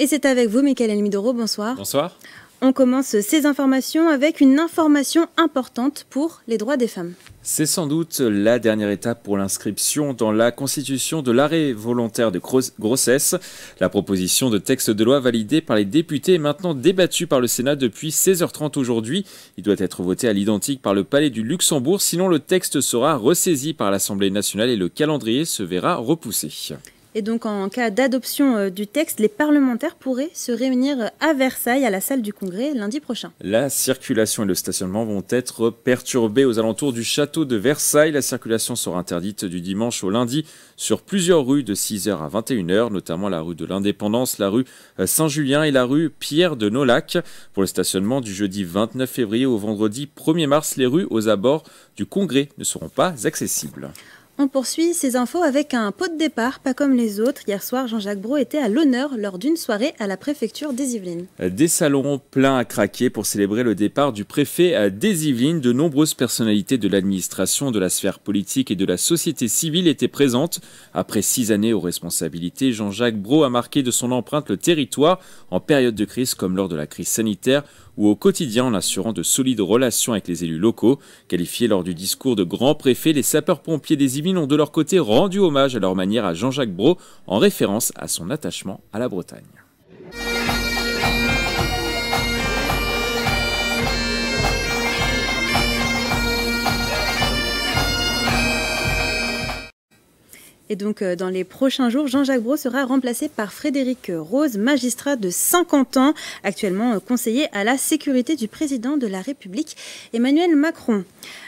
Et c'est avec vous, Michael Elmidoro. Bonsoir. Bonsoir. On commence ces informations avec une information importante pour les droits des femmes. C'est sans doute la dernière étape pour l'inscription dans la Constitution de l'arrêt volontaire de grossesse. La proposition de texte de loi validée par les députés est maintenant débattue par le Sénat depuis 16h30 aujourd'hui. Il doit être voté à l'identique par le Palais du Luxembourg, sinon le texte sera ressaisi par l'Assemblée nationale et le calendrier se verra repoussé. Et donc, en cas d'adoption euh, du texte, les parlementaires pourraient se réunir euh, à Versailles, à la salle du Congrès, lundi prochain. La circulation et le stationnement vont être perturbés aux alentours du château de Versailles. La circulation sera interdite du dimanche au lundi sur plusieurs rues de 6h à 21h, notamment la rue de l'Indépendance, la rue euh, Saint-Julien et la rue Pierre de Nolac. Pour le stationnement du jeudi 29 février au vendredi 1er mars, les rues aux abords du Congrès ne seront pas accessibles. On poursuit ces infos avec un pot de départ, pas comme les autres. Hier soir, Jean-Jacques Brault était à l'honneur lors d'une soirée à la préfecture des Yvelines. Des salons pleins à craquer pour célébrer le départ du préfet à des Yvelines. De nombreuses personnalités de l'administration, de la sphère politique et de la société civile étaient présentes. Après six années aux responsabilités, Jean-Jacques Brault a marqué de son empreinte le territoire en période de crise comme lors de la crise sanitaire ou au quotidien en assurant de solides relations avec les élus locaux. Qualifiés lors du discours de grand préfet, les sapeurs-pompiers des Yvelines ont de leur côté rendu hommage à leur manière à Jean-Jacques Brault en référence à son attachement à la Bretagne. Et donc, euh, dans les prochains jours, Jean-Jacques Brault sera remplacé par Frédéric Rose, magistrat de 50 ans, actuellement euh, conseiller à la sécurité du président de la République, Emmanuel Macron.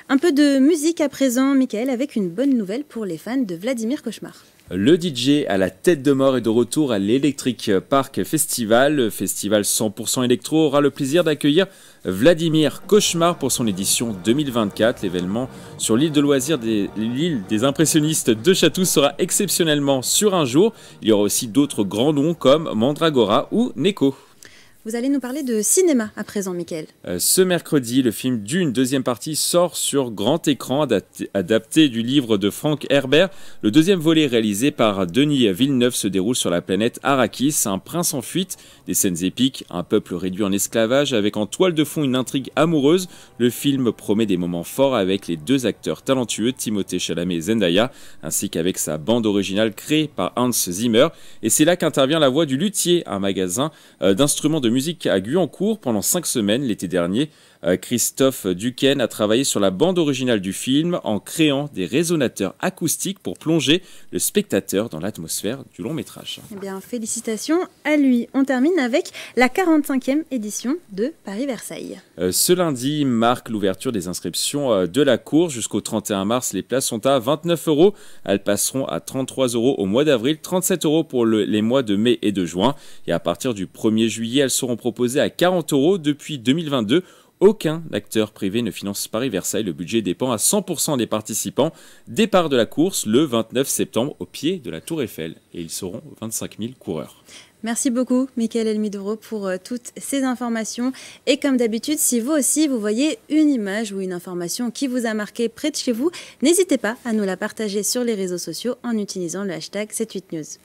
Un peu de musique à présent, Michael, avec une bonne nouvelle pour les fans de Vladimir Cauchemar. Le DJ à la tête de mort est de retour à l'Electric Park Festival. Le festival 100% électro aura le plaisir d'accueillir Vladimir Cauchemar pour son édition 2024. L'événement sur l'île de loisirs de l'île des impressionnistes de Chatou sera exceptionnellement sur un jour. Il y aura aussi d'autres grands noms comme Mandragora ou Neko. Vous allez nous parler de cinéma à présent, Mickaël. Euh, ce mercredi, le film Dune, deuxième partie, sort sur grand écran, adapté du livre de Frank Herbert. Le deuxième volet, réalisé par Denis Villeneuve, se déroule sur la planète Arrakis, un prince en fuite, des scènes épiques, un peuple réduit en esclavage, avec en toile de fond une intrigue amoureuse. Le film promet des moments forts avec les deux acteurs talentueux, Timothée Chalamet et Zendaya, ainsi qu'avec sa bande originale créée par Hans Zimmer. Et c'est là qu'intervient la voix du luthier, un magasin euh, d'instruments de musique à Guyancourt pendant cinq semaines l'été dernier. Euh, Christophe Duquesne a travaillé sur la bande originale du film en créant des résonateurs acoustiques pour plonger le spectateur dans l'atmosphère du long métrage. Eh bien, félicitations à lui. On termine avec la 45e édition de Paris-Versailles. Euh, ce lundi marque l'ouverture des inscriptions euh, de la cour. Jusqu'au 31 mars, les places sont à 29 euros. Elles passeront à 33 euros au mois d'avril, 37 euros pour les mois de mai et de juin. Et à partir du 1er juillet, elles sont proposés à 40 euros depuis 2022 aucun acteur privé ne finance Paris-Versailles. Le budget dépend à 100% des participants. Départ de la course le 29 septembre au pied de la Tour Eiffel. Et ils seront 25 000 coureurs. Merci beaucoup, Michael Elmidoro, pour euh, toutes ces informations. Et comme d'habitude, si vous aussi, vous voyez une image ou une information qui vous a marqué près de chez vous, n'hésitez pas à nous la partager sur les réseaux sociaux en utilisant le hashtag 78news.